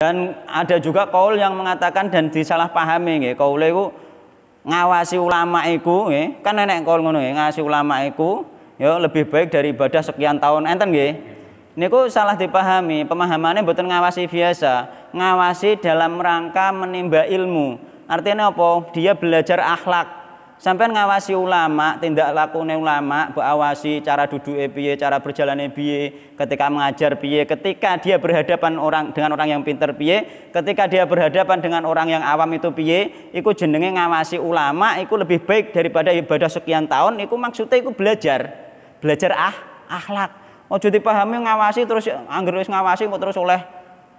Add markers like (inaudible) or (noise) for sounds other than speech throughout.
Dan ada juga kaul yang mengatakan dan disalahpahami nggih, kaule iku ngawasi ulama iku nggih, kan nenek kaul ngono nggih, ngawasi ulama iku ya lebih baik dari ibadah sekian tahun enten nggih. Niku salah dipahami, pemahamannya bukan ngawasi biasa, ngawasi dalam rangka menimba ilmu. Artinya apa? Dia belajar akhlak, sampean ngawasi ulama, tindak lakune ulama, beawasi awasi cara duduke piye, cara berjalannya piye, ketika mengajar piye, ketika dia berhadapan orang dengan orang yang pinter piye, ketika dia berhadapan dengan orang yang awam itu piye, iku jenenge ngawasi ulama, iku lebih baik daripada ibadah sekian tahun, iku maksudnya iku belajar. Belajar ah, akhlak. Ojo dipahami ngawasi terus anggere ngawasi kok terus oleh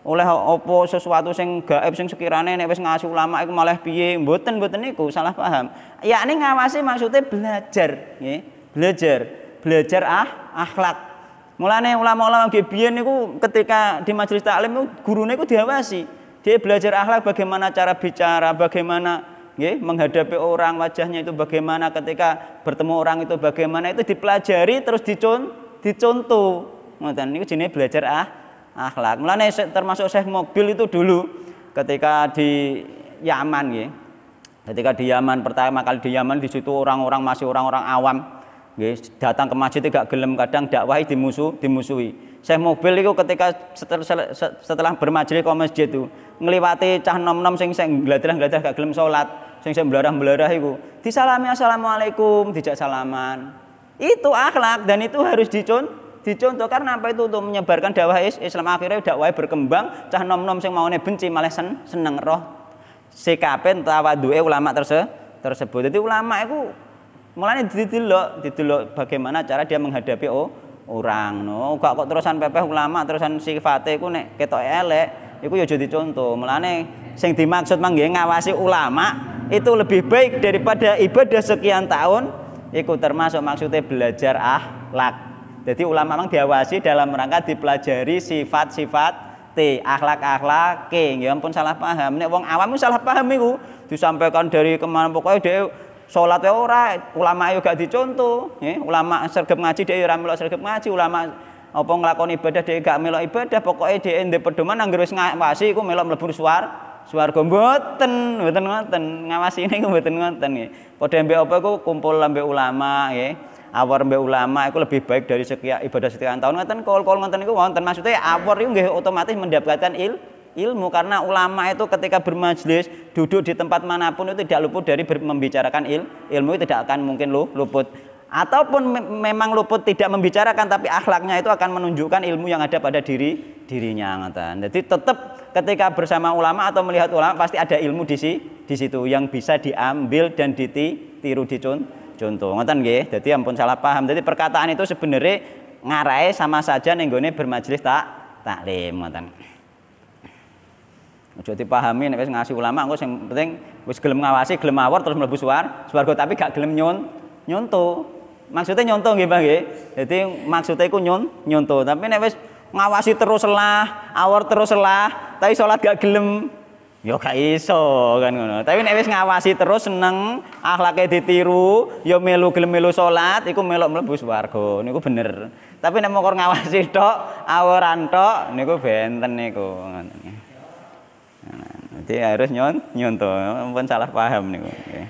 oleh opo sesuatu sing gaib sing sekirane nek wis ngasi ulama iku malah piye mboten mboten niku salah paham yakni ngawasi maksudnya belajar nggih belajar belajar ah akhlak mulane ulama-ulama nggih biyen niku ketika di majelis taklim niku gurune iku diawasi dia belajar akhlak bagaimana cara bicara bagaimana nggih menghadapi orang wajahnya itu bagaimana ketika bertemu orang itu bagaimana itu dipelajari terus dicontoh dicontoh ngoten niku jenenge belajar ah akhlak. Mulane termasuk Syekh Mobil itu dulu ketika di Yaman ya. Ketika di Yaman pertama kali di Yaman di situ orang-orang masih orang-orang awam ya, datang ke masjid tidak gelem kadang dakwah dimusuh dimusuhi. Syekh Mobil itu ketika setelah, setelah bermajelis ke masjid itu ngliwati cah nom-nom sing sing gladrah-gladrah gak gelem salat, sing sing blarah-blarah iku. Disalami assalamualaikum, dijak salaman. Itu akhlak dan itu harus dicontoh dicontoh karena apa itu untuk menyebarkan dakwah Islam akhirnya dakwah berkembang cah nom nom sing maune benci malah sen, seneng roh sikape tawaduke ulama terse, tersebut jadi ulama itu mulanya didelok didelok bagaimana cara dia menghadapi oh, orang no gak kok terusan pepeh ulama terusan sifatnya ku nek ketok elek itu ya jadi contoh mulane sing dimaksud manggil ngawasi ulama itu lebih baik daripada ibadah sekian tahun itu termasuk maksudnya belajar ahlak jadi ulama memang diawasi dalam rangka dipelajari sifat-sifat T, akhlak-akhlak K, ya ampun salah paham. Nek wong awam salah paham iku disampaikan dari kemana pokoknya dia sholat ya ora, ulama yo ya gak dicontoh, ya. ulama sergap ngaji dia ya ora melok sergap ngaji, ulama apa ngelakoni ibadah dia gak melok ibadah, pokoknya dia ndek pedoman nang wis ngawasi iku melok mlebu suar swarga mboten, mboten ngoten, ngawasi ini mboten ngoten nggih. Padha mbek apa iku kumpul lambe ulama nggih awar Mbak ulama itu lebih baik dari sekian ibadah sekian tahun ngoten kol-kol ngoten itu wonten maksudnya awar itu nggak otomatis mendapatkan il ilmu karena ulama itu ketika bermajelis duduk di tempat manapun itu tidak luput dari membicarakan il ilmu itu tidak akan mungkin lu luput ataupun me memang luput tidak membicarakan tapi akhlaknya itu akan menunjukkan ilmu yang ada pada diri dirinya ngoten. Jadi tetap ketika bersama ulama atau melihat ulama pasti ada ilmu di si, di situ yang bisa diambil dan ditiru dicun contoh ngoten nggih dadi ampun salah paham dadi perkataan itu sebenarnya ngarai sama saja ning gone bermajelis tak taklim ngoten Ojo dipahami nek wis ngasih ulama engko sing penting wis gelem ngawasi, gelem awar terus mlebu suar, swarga tapi gak gelem nyun nyonto. Maksudnya nyonto nggih, Pak nggih. Dadi maksudnya iku nyun nyonto, tapi nek wis ngawasi terus lah, awor terus lah, tapi salat gak gelem Ya gak iso kan ngono. Tapi nek wis ngawasi terus seneng, akhlake ditiru, ya melu gelem melu salat iku melok mlebu swarga. Niku bener. Tapi nek mung ngawasi (laughs) tok, aworan tok niku benten niku ngoten. Jadi harus nyon nyonto, pun salah paham niku. Nggih. Okay.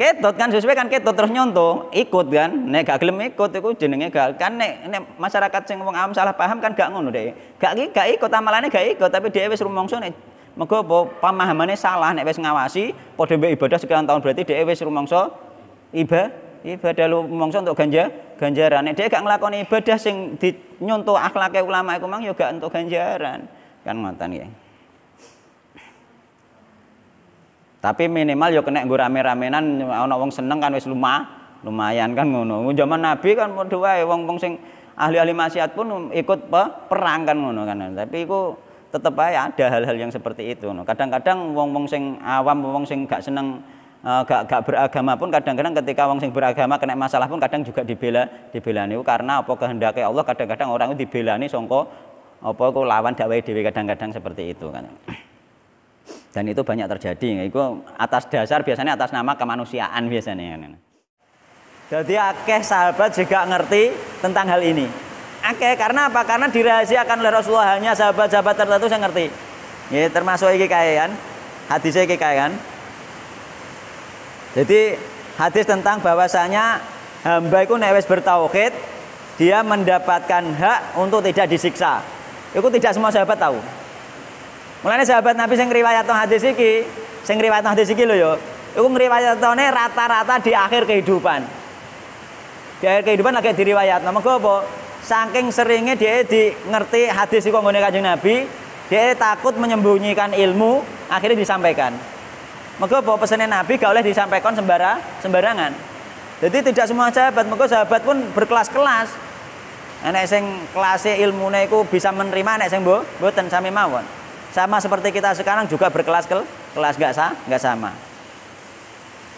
Ketut kan sesuai kan ketut terus nyontoh, ikut kan. Nek gak gelem ikut itu jenenge gak kan nek, nek masyarakat sing wong awam salah paham kan gak ngono deh. Gak gak ikut amalane gak ikut tapi dia wis rumangsa nek mergo apa pemahamannya salah nek wis ngawasi padha mbek ibadah sekian tahun berarti dia wis rumangsa iba ibadah lu untuk ganja ganjaran nek dia gak nglakoni ibadah sing dinyontoh akhlake ulama iku mang ya gak untuk ganjaran kan ngoten nggih. Tapi minimal yo kena nggo rame-ramenan ana wong seneng kan wis lumah, lumayan kan ngono. Zaman Nabi kan mau wae wong-wong sing ahli-ahli maksiat pun ikut pe, perang kan ngono kan. Tapi iku tetep ae ada hal-hal yang seperti itu. Kadang-kadang wong-wong sing awam, wong sing gak seneng eh, gak, gak beragama pun kadang-kadang ketika wong sing beragama kena masalah pun kadang juga dibela dibelani karena apa kehendaknya Allah kadang-kadang orang itu dibelani songko apa kok lawan dakwah dhewe kadang-kadang seperti itu kan dan itu banyak terjadi itu atas dasar biasanya atas nama kemanusiaan biasanya kan, kan. jadi akeh sahabat juga ngerti tentang hal ini akeh karena apa karena dirahasiakan oleh Rasulullah hanya sahabat-sahabat tertentu yang ngerti ya termasuk iki kae kan iki kan? jadi hadis tentang bahwasanya hamba itu nek bertauhid dia mendapatkan hak untuk tidak disiksa itu tidak semua sahabat tahu Mulane sahabat Nabi sing ngriwayatno hadis iki, sing ngriwayatno hadis iki lho ya. Iku ngriwayatone rata-rata di akhir kehidupan. Di akhir kehidupan lagi diriwayat. diriwayatno. Mengko apa? Saking seringnya dia di ngerti hadis iku nggone Kanjeng Nabi, dia takut menyembunyikan ilmu, akhirnya disampaikan. Mengko apa pesene Nabi gak oleh disampaikan sembara sembarangan. Jadi tidak semua sahabat, mengko sahabat pun berkelas-kelas. Anak yang kelasnya ilmunya itu bisa menerima, anak sing bo, boten sami mawon. Sama seperti kita sekarang juga berkelas ke kelas nggak sah, nggak sama.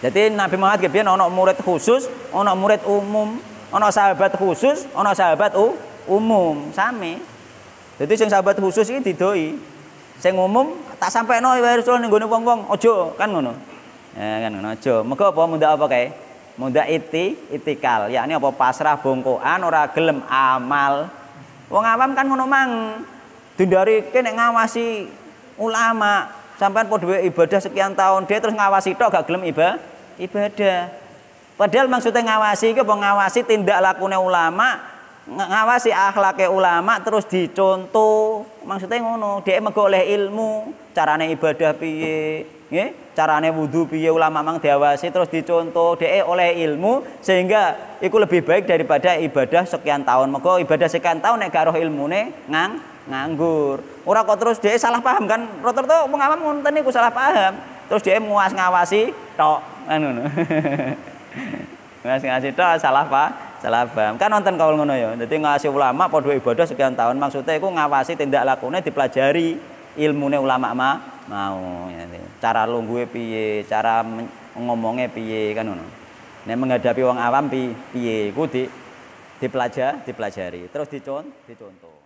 Jadi Nabi Muhammad kebien ono murid khusus, ono murid umum, ono sahabat khusus, ono sahabat u, umum, sami. Jadi sing sahabat khusus ini didoi. Sing umum tak sampai no baru Rasul nih gone wong-wong, ojo kan ngono. Ya kan ngono ojo. mereka apa muda apa kayak Muda iti itikal, ya ini apa pasrah bongkoan ora gelem amal. Wong awam kan ngono mang. Dindari kene ngawasi ulama, sampean padha ibadah sekian tahun, dia terus ngawasi tok gak gelem iba, ibadah. Padahal maksudnya ngawasi itu pengawasi tindak lakunya ulama, ngawasi akhlaknya ulama terus dicontoh maksudnya ngono dia mego oleh ilmu carane ibadah piye nggih carane wudhu piye ulama mang diawasi terus dicontoh dia oleh ilmu sehingga itu lebih baik daripada ibadah sekian tahun mego ibadah sekian tahun nek gak ilmune ngang nganggur. Ora kok terus dia salah paham kan. rotor tuh wong awam niku salah paham. Terus dia muas ngawasi tok ngono. (laughs) muas ngawasi tok salah pak salah paham. Kan nonton kawul ngono ya. Dadi ngawasi ulama padha ibadah sekian tahun maksudnya iku ngawasi tindak lakune dipelajari ilmune ulama ma mau cara Cara lungguhe piye, cara ngomongnya piye kan ngono. Nek menghadapi wong awam piye iku di dipelajari, dipelajari. Terus dicon, dicontoh.